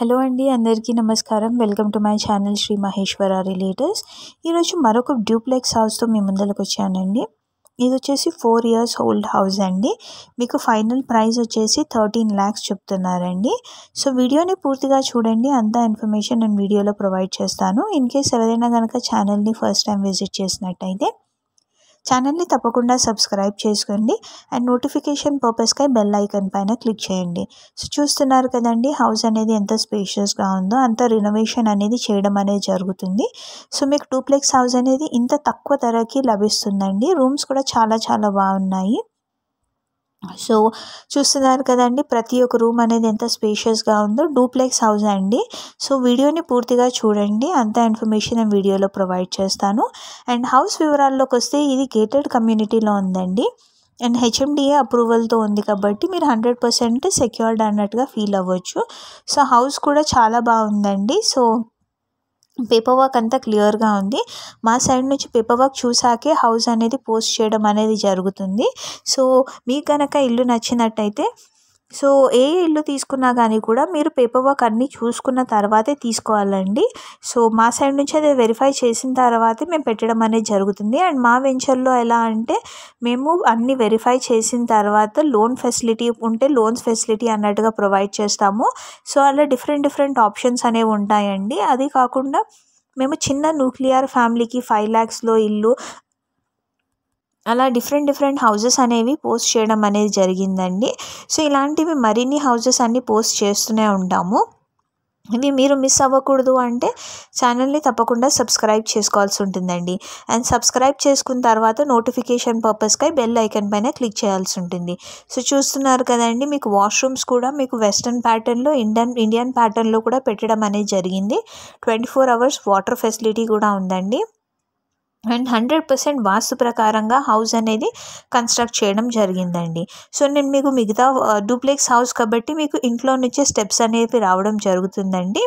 hello అండి అందరికీ నమస్కారం welcome to my channel Shri Maheshwara realtors ఈరోజు మరొక డ్యూప్లెక్స్ హౌస్తో మీ ముందరకు వచ్చానండి ఇది వచ్చేసి ఫోర్ ఇయర్స్ ఓల్డ్ హౌస్ అండి మీకు ఫైనల్ ప్రైస్ వచ్చేసి థర్టీన్ ల్యాక్స్ చెప్తున్నారండి సో వీడియోని పూర్తిగా చూడండి అంతా ఇన్ఫర్మేషన్ నేను వీడియోలో ప్రొవైడ్ చేస్తాను ఇన్ కేస్ ఎవరైనా కనుక ఛానల్ని ఫస్ట్ టైం విజిట్ చేసినట్టయితే ఛానల్ని తప్పకుండా సబ్స్క్రైబ్ చేసుకోండి అండ్ నోటిఫికేషన్ పర్పస్కై బెల్ ఐకన్ పైన క్లిక్ చేయండి సో చూస్తున్నారు కదండి హౌస్ అనేది ఎంత స్పేషియస్గా ఉందో అంత రినోవేషన్ అనేది చేయడం అనేది జరుగుతుంది సో మీకు టూప్లెక్స్ హౌస్ అనేది ఇంత తక్కువ ధరకి లభిస్తుందండి రూమ్స్ కూడా చాలా చాలా బాగున్నాయి సో చూస్తున్నారు కదండి ప్రతి ఒక్క రూమ్ అనేది ఎంత స్పేషియస్గా ఉందో డూప్లెక్స్ హౌస్ అండి సో వీడియోని పూర్తిగా చూడండి అంత ఇన్ఫర్మేషన్ నేను వీడియోలో ప్రొవైడ్ చేస్తాను అండ్ హౌస్ వివరాల్లోకి వస్తే ఇది గేటెడ్ కమ్యూనిటీలో ఉందండి అండ్ హెచ్ఎండిఏ అప్రూవల్తో ఉంది కాబట్టి మీరు హండ్రెడ్ పర్సెంట్ సెక్యూర్డ్ అన్నట్టుగా ఫీల్ అవ్వచ్చు సో హౌస్ కూడా చాలా బాగుందండి సో పేపర్ వర్క్ అంతా క్లియర్గా ఉంది మా సైడ్ నుంచి పేపర్ వర్క్ చూసాకే హౌస్ అనేది పోస్ట్ చేయడం అనేది జరుగుతుంది సో మీకు కనుక ఇల్లు నచ్చినట్టయితే సో ఏ ఇల్లు తీసుకున్నా కానీ కూడా మీరు పేపర్ వర్క్ అన్నీ చూసుకున్న తర్వాతే తీసుకోవాలండి సో మా సైడ్ నుంచి అది వెరిఫై చేసిన తర్వాతే మేము పెట్టడం అనేది జరుగుతుంది అండ్ మా వెంచర్లో ఎలా అంటే మేము అన్ని వెరిఫై చేసిన తర్వాత లోన్ ఫెసిలిటీ ఉంటే లోన్స్ ఫెసిలిటీ అన్నట్టుగా ప్రొవైడ్ చేస్తాము సో అలా డిఫరెంట్ డిఫరెంట్ ఆప్షన్స్ అనేవి ఉంటాయండి అది కాకుండా మేము చిన్న న్యూక్లియర్ ఫ్యామిలీకి ఫైవ్ ల్యాక్స్లో ఇల్లు అలా డిఫరెంట్ డిఫరెంట్ హౌజెస్ అనేవి పోస్ట్ చేయడం అనేది జరిగిందండి సో ఇలాంటివి మరిన్ని హౌజెస్ అన్నీ పోస్ట్ చేస్తూనే ఉంటాము ఇవి మీరు మిస్ అవ్వకూడదు అంటే ఛానల్ని తప్పకుండా సబ్స్క్రైబ్ చేసుకోవాల్సి ఉంటుందండి అండ్ సబ్స్క్రైబ్ చేసుకున్న తర్వాత నోటిఫికేషన్ పర్పస్కై బెల్ ఐకన్ పైన క్లిక్ చేయాల్సి ఉంటుంది సో చూస్తున్నారు కదండి మీకు వాష్రూమ్స్ కూడా మీకు వెస్ట్రన్ ప్యాటర్న్లో ఇండియన్ ఇండియన్ ప్యాటర్న్లో కూడా పెట్టడం అనేది జరిగింది twenty four hours water facility కూడా ఉందండి అండ్ హండ్రెడ్ పర్సెంట్ వాస్తు ప్రకారంగా హౌస్ అనేది కన్స్ట్రక్ట్ చేయడం జరిగిందండి సో నేను మీకు మిగతా డూప్లెక్స్ హౌస్ కాబట్టి మీకు ఇంట్లో నుంచే స్టెప్స్ అనేవి రావడం జరుగుతుందండి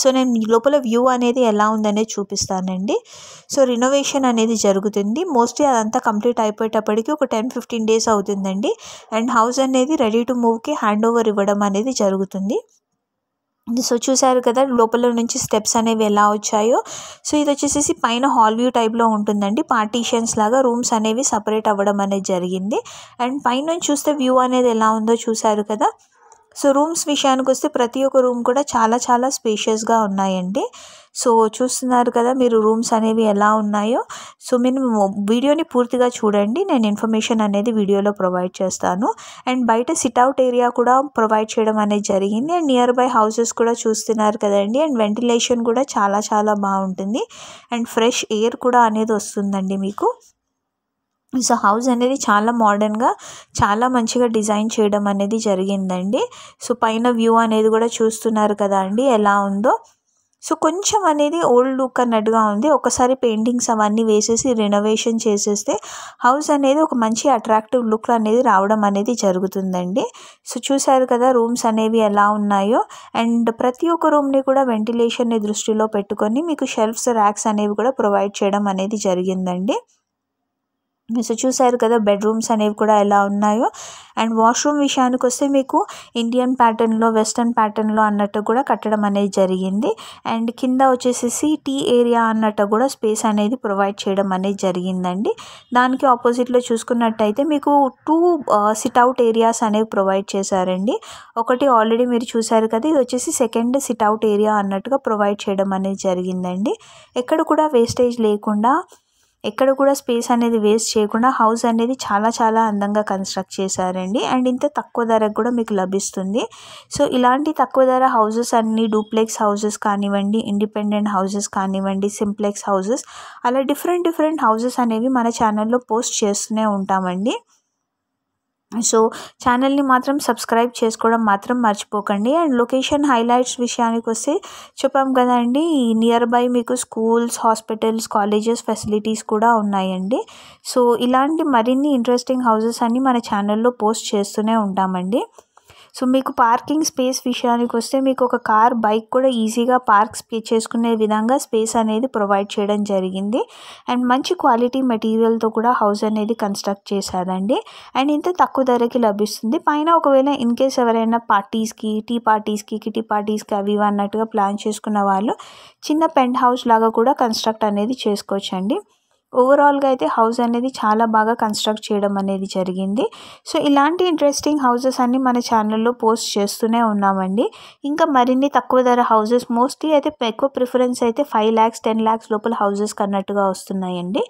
సో నేను లోపల వ్యూ అనేది ఎలా ఉందనేది చూపిస్తానండి సో రినోవేషన్ అనేది జరుగుతుంది మోస్ట్లీ అదంతా కంప్లీట్ అయిపోయేటప్పటికి ఒక టెన్ ఫిఫ్టీన్ డేస్ అవుతుందండి అండ్ హౌస్ అనేది రెడీ టు మూవ్కి హ్యాండ్ ఓవర్ ఇవ్వడం అనేది జరుగుతుంది సో చూసారు కదా లోపల నుంచి స్టెప్స్ అనేవి ఎలా వచ్చాయో సో ఇది వచ్చేసేసి పైన హాల్ వ్యూ టైప్లో ఉంటుందండి పార్టీషన్స్ లాగా రూమ్స్ అనేవి సపరేట్ అవ్వడం అనేది జరిగింది అండ్ పైనుంచి చూస్తే వ్యూ అనేది ఎలా ఉందో చూసారు కదా సో రూమ్స్ విషయానికి వస్తే ప్రతి ఒక్క రూమ్ కూడా చాలా చాలా స్పేషియస్గా ఉన్నాయండి సో చూస్తున్నారు కదా మీరు రూమ్స్ అనేవి ఎలా ఉన్నాయో సో మీరు వీడియోని పూర్తిగా చూడండి నేను ఇన్ఫర్మేషన్ అనేది వీడియోలో ప్రొవైడ్ చేస్తాను అండ్ బయట సిట్అవుట్ ఏరియా కూడా ప్రొవైడ్ చేయడం అనేది జరిగింది అండ్ నియర్ బై హౌసెస్ కూడా చూస్తున్నారు కదండి అండ్ వెంటిలేషన్ కూడా చాలా చాలా బాగుంటుంది అండ్ ఫ్రెష్ ఎయిర్ కూడా అనేది వస్తుందండి మీకు సో హౌస్ అనేది చాలా మోడర్న్గా చాలా మంచిగా డిజైన్ చేయడం అనేది జరిగిందండి సో పైన వ్యూ అనేది కూడా చూస్తున్నారు కదా అండి ఎలా ఉందో సో కొంచెం అనేది ఓల్డ్ లుక్ అన్నట్టుగా ఉంది ఒకసారి పెయింటింగ్స్ అవన్నీ వేసేసి రెనోవేషన్ చేసేస్తే హౌస్ అనేది ఒక మంచి అట్రాక్టివ్ లుక్ అనేది రావడం అనేది జరుగుతుందండి సో చూసారు కదా రూమ్స్ అనేవి ఎలా ఉన్నాయో అండ్ ప్రతి ఒక్క రూమ్ని కూడా వెంటిలేషన్ని దృష్టిలో పెట్టుకొని మీకు షెల్ఫ్స్ ర్యాక్స్ అనేవి కూడా ప్రొవైడ్ చేయడం అనేది జరిగిందండి సో చూసారు కదా బెడ్రూమ్స్ అనేవి కూడా ఎలా ఉన్నాయో అండ్ వాష్రూమ్ విషయానికి వస్తే మీకు ఇండియన్ ప్యాటర్న్లో వెస్ట్రన్ ప్యాటర్న్లో అన్నట్టు కూడా కట్టడం అనేది జరిగింది అండ్ కింద వచ్చేసేసి టీ ఏరియా అన్నట్టు కూడా స్పేస్ అనేది ప్రొవైడ్ చేయడం అనేది జరిగిందండి దానికి ఆపోజిట్లో చూసుకున్నట్టయితే మీకు టూ సిట్అవుట్ ఏరియాస్ అనేవి ప్రొవైడ్ చేశారండి ఒకటి ఆల్రెడీ మీరు చూసారు కదా ఇది వచ్చేసి సెకండ్ సిట్అవుట్ ఏరియా అన్నట్టుగా ప్రొవైడ్ చేయడం అనేది జరిగిందండి ఎక్కడ కూడా వేస్టేజ్ లేకుండా ఎక్కడ కూడా స్పేస్ అనేది వేస్ట్ చేయకుండా హౌస్ అనేది చాలా చాలా అందంగా కన్స్ట్రక్ట్ చేశారండి అండ్ ఇంత తక్కువ ధరకు కూడా మీకు లభిస్తుంది సో ఇలాంటి తక్కువ ధర హౌజెస్ అన్ని డూప్లెక్స్ హౌసెస్ కానివ్వండి ఇండిపెండెంట్ హౌసెస్ కానివ్వండి సింప్లెక్స్ హౌసెస్ అలా డిఫరెంట్ డిఫరెంట్ హౌజెస్ అనేవి మన ఛానల్లో పోస్ట్ చేస్తూనే ఉంటామండి సో ఛానల్ని మాత్రం సబ్స్క్రైబ్ చేసుకోవడం మాత్రం మర్చిపోకండి అండ్ లొకేషన్ హైలైట్స్ విషయానికి వస్తే చెప్పాం కదండి నియర్ బై మీకు స్కూల్స్ హాస్పిటల్స్ కాలేజెస్ ఫెసిలిటీస్ కూడా ఉన్నాయండి సో ఇలాంటి మరిన్ని ఇంట్రెస్టింగ్ హౌజెస్ అన్ని మన ఛానల్లో పోస్ట్ చేస్తూనే ఉంటామండి సో మీకు పార్కింగ్ స్పేస్ విషయానికి వస్తే మీకు ఒక కార్ బైక్ కూడా ఈజీగా పార్క్ స్పే చేసుకునే విధంగా స్పేస్ అనేది ప్రొవైడ్ చేయడం జరిగింది అండ్ మంచి క్వాలిటీ మెటీరియల్తో కూడా హౌస్ అనేది కన్స్ట్రక్ట్ చేశారండి అండ్ ఇంత తక్కువ ధరకి లభిస్తుంది పైన ఒకవేళ ఇన్ కేస్ ఎవరైనా పార్టీస్కి టీ పార్టీస్కి కిటీ పార్టీస్కి అవి అన్నట్టుగా ప్లాన్ చేసుకున్న వాళ్ళు చిన్న పెంట్ హౌస్ లాగా కూడా కన్స్ట్రక్ట్ అనేది చేసుకోవచ్చండి ఓవరాల్గా అయితే హౌస్ అనేది చాలా బాగా కన్స్ట్రక్ట్ చేయడం అనేది జరిగింది సో ఇలాంటి ఇంట్రెస్టింగ్ హౌసెస్ అన్ని మన ఛానల్లో పోస్ట్ చేస్తూనే ఉన్నామండి ఇంకా మరిన్ని తక్కువ ధర హౌసెస్ మోస్ట్లీ అయితే ఎక్కువ ప్రిఫరెన్స్ అయితే ఫైవ్ ల్యాక్స్ టెన్ ల్యాక్స్ లోపల హౌజెస్ కన్నట్టుగా వస్తున్నాయండి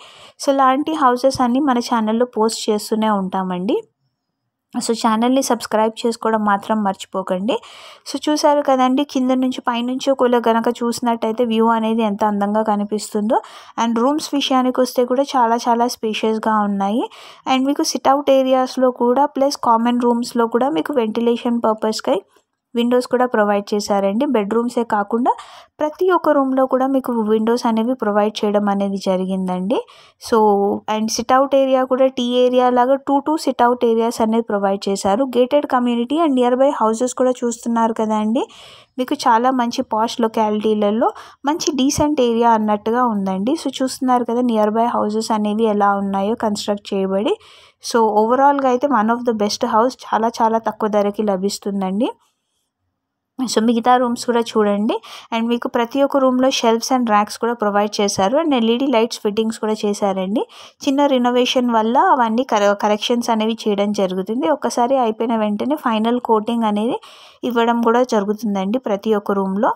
సో ఇలాంటి హౌసెస్ అన్ని మన ఛానల్లో పోస్ట్ చేస్తూనే ఉంటామండి సో ఛానల్ని సబ్స్క్రైబ్ చేసుకోవడం మాత్రం మర్చిపోకండి సో చూసారు కదండి కింద నుంచి పైనుంచి ఒకవేళ కనుక చూసినట్టయితే వ్యూ అనేది ఎంత అందంగా కనిపిస్తుందో అండ్ రూమ్స్ విషయానికి వస్తే కూడా చాలా చాలా స్పేషియస్గా ఉన్నాయి అండ్ మీకు సిట్అవుట్ ఏరియాస్లో కూడా ప్లస్ కామన్ రూమ్స్లో కూడా మీకు వెంటిలేషన్ పర్పస్కై విండోస్ కూడా ప్రొవైడ్ చేశారండి బెడ్రూమ్సే కాకుండా ప్రతి ఒక్క రూమ్లో కూడా మీకు విండోస్ అనేవి ప్రొవైడ్ చేయడం అనేది జరిగిందండి సో అండ్ సిట్అవుట్ ఏరియా కూడా టీ ఏరియా లాగా టూ టూ సిట్అవుట్ ఏరియాస్ అనేది ప్రొవైడ్ చేశారు gated community and nearby houses కూడా చూస్తున్నారు కదండి మీకు చాలా మంచి పాష్ లొకాలిటీలలో మంచి డీసెంట్ ఏరియా అన్నట్టుగా ఉందండి సో చూస్తున్నారు కదా నియర్ బై హౌసెస్ అనేవి ఎలా ఉన్నాయో కన్స్ట్రక్ట్ చేయబడి సో ఓవరాల్గా అయితే one of the best house చాలా చాలా తక్కువ ధరకి లభిస్తుందండి సో మిగతా రూమ్స్ కూడా చూడండి అండ్ మీకు ప్రతి ఒక్క రూమ్లో షెల్ఫ్స్ అండ్ ర్యాక్స్ కూడా ప్రొవైడ్ చేశారు అండ్ ఎల్ఈడి లైట్స్ ఫిట్టింగ్స్ కూడా చేశారండి చిన్న రినోవేషన్ వల్ల అవన్నీ కరెక్షన్స్ అనేవి చేయడం జరుగుతుంది ఒక్కసారి అయిపోయిన వెంటనే ఫైనల్ కోటింగ్ అనేది ఇవ్వడం కూడా జరుగుతుందండి ప్రతి ఒక్క రూమ్లో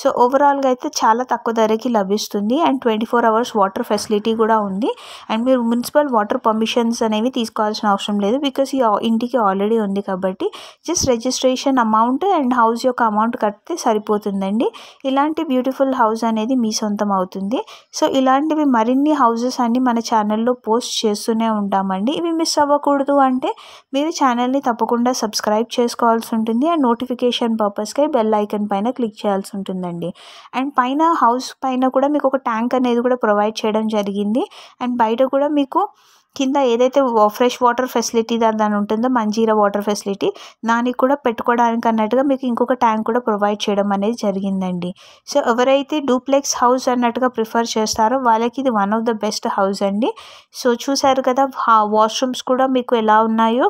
సో ఓవరాల్గా అయితే చాలా తక్కువ ధరకి లభిస్తుంది and twenty four hours water facility కూడా ఉంది అండ్ మీరు మున్సిపల్ వాటర్ పర్మిషన్స్ అనేవి తీసుకోవాల్సిన అవసరం లేదు బికాస్ ఈ ఇంటికి ఆల్రెడీ ఉంది కాబట్టి just registration amount and house యొక్క అమౌంట్ కడితే సరిపోతుందండి ఇలాంటి బ్యూటిఫుల్ హౌస్ అనేది మీ సొంతం అవుతుంది సో ఇలాంటివి మరిన్ని హౌజెస్ అన్ని మన ఛానల్లో పోస్ట్ చేస్తూనే ఉంటామండి ఇవి మిస్ అవ్వకూడదు అంటే మీరు ఛానల్ని తప్పకుండా సబ్స్క్రైబ్ చేసుకోవాల్సి ఉంటుంది అండ్ నోటిఫికేషన్ పర్పస్కి బెల్ ఐకన్ పైన క్లిక్ చేయాల్సి ఉంటుంది ఉందండి అండ్ పైన హౌస్ పైన కూడా మీకు ఒక ట్యాంక్ అనేది కూడా ప్రొవైడ్ చేయడం జరిగింది అండ్ బయట కూడా మీకు కింద ఏదైతే ఫ్రెష్ వాటర్ ఫెసిలిటీ దాని ఉంటుందో మంజీరా వాటర్ ఫెసిలిటీ దానికి కూడా పెట్టుకోవడానికి అన్నట్టుగా మీకు ఇంకొక ట్యాంక్ కూడా ప్రొవైడ్ చేయడం అనేది జరిగిందండి సో ఎవరైతే డూప్లెక్స్ హౌస్ అన్నట్టుగా ప్రిఫర్ చేస్తారో వాళ్ళకి ఇది one of the best house అండి సో చూసారు కదా వాష్రూమ్స్ కూడా మీకు ఎలా ఉన్నాయో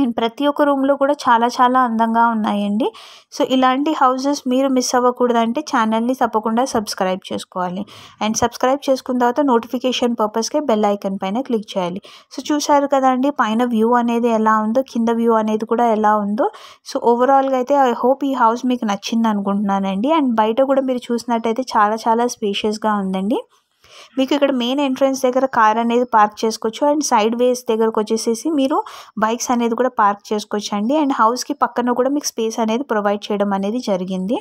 అండ్ ప్రతి ఒక్క రూమ్లో కూడా చాలా చాలా అందంగా ఉన్నాయండి సో ఇలాంటి హౌజెస్ మీరు మిస్ అవ్వకూడదంటే ఛానల్ని తప్పకుండా సబ్స్క్రైబ్ చేసుకోవాలి అండ్ సబ్స్క్రైబ్ చేసుకున్న తర్వాత నోటిఫికేషన్ పర్పస్కే బెల్ ఐకన్ పైన క్లిక్ చేయాలి సో చూసారు కదండి పైన వ్యూ అనేది ఎలా ఉందో కింద వ్యూ అనేది కూడా ఎలా ఉందో సో ఓవరాల్గా అయితే ఐ హోప్ ఈ హౌస్ మీకు నచ్చింది అనుకుంటున్నానండి అండ్ బయట కూడా మీరు చూసినట్టయితే చాలా చాలా స్పేషియస్గా ఉందండి మీకు ఇక్కడ మెయిన్ ఎంట్రన్స్ దగ్గర కార్ అనేది పార్క్ చేసుకోవచ్చు అండ్ సైడ్ వేస్ దగ్గరకు వచ్చేసేసి మీరు బైక్స్ అనేది కూడా పార్క్ చేసుకోవచ్చు అండి అండ్ హౌస్కి పక్కన కూడా మీకు స్పేస్ అనేది ప్రొవైడ్ చేయడం అనేది జరిగింది